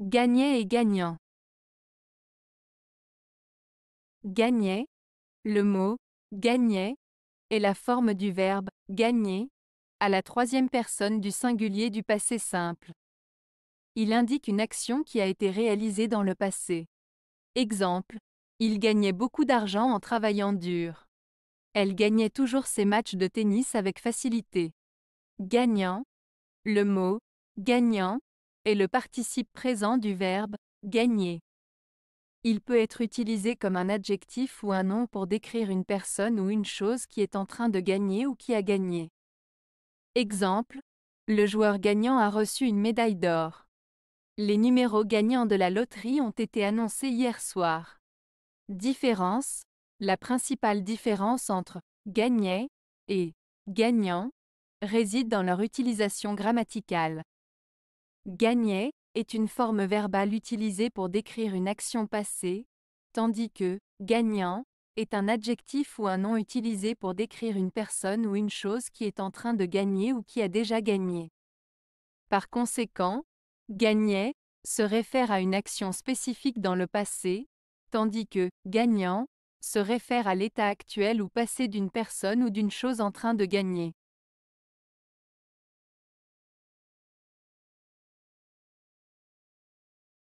Gagnait et gagnant. Gagnait. Le mot gagnait est la forme du verbe gagner à la troisième personne du singulier du passé simple. Il indique une action qui a été réalisée dans le passé. Exemple, il gagnait beaucoup d'argent en travaillant dur. Elle gagnait toujours ses matchs de tennis avec facilité. Gagnant. Le mot gagnant est le participe présent du verbe gagner. Il peut être utilisé comme un adjectif ou un nom pour décrire une personne ou une chose qui est en train de gagner ou qui a gagné. Exemple, le joueur gagnant a reçu une médaille d'or. Les numéros gagnants de la loterie ont été annoncés hier soir. Différence, la principale différence entre gagner et gagnant réside dans leur utilisation grammaticale. Gagner est une forme verbale utilisée pour décrire une action passée, tandis que gagnant est un adjectif ou un nom utilisé pour décrire une personne ou une chose qui est en train de gagner ou qui a déjà gagné. Par conséquent, gagner se réfère à une action spécifique dans le passé, tandis que gagnant se réfère à l'état actuel ou passé d'une personne ou d'une chose en train de gagner.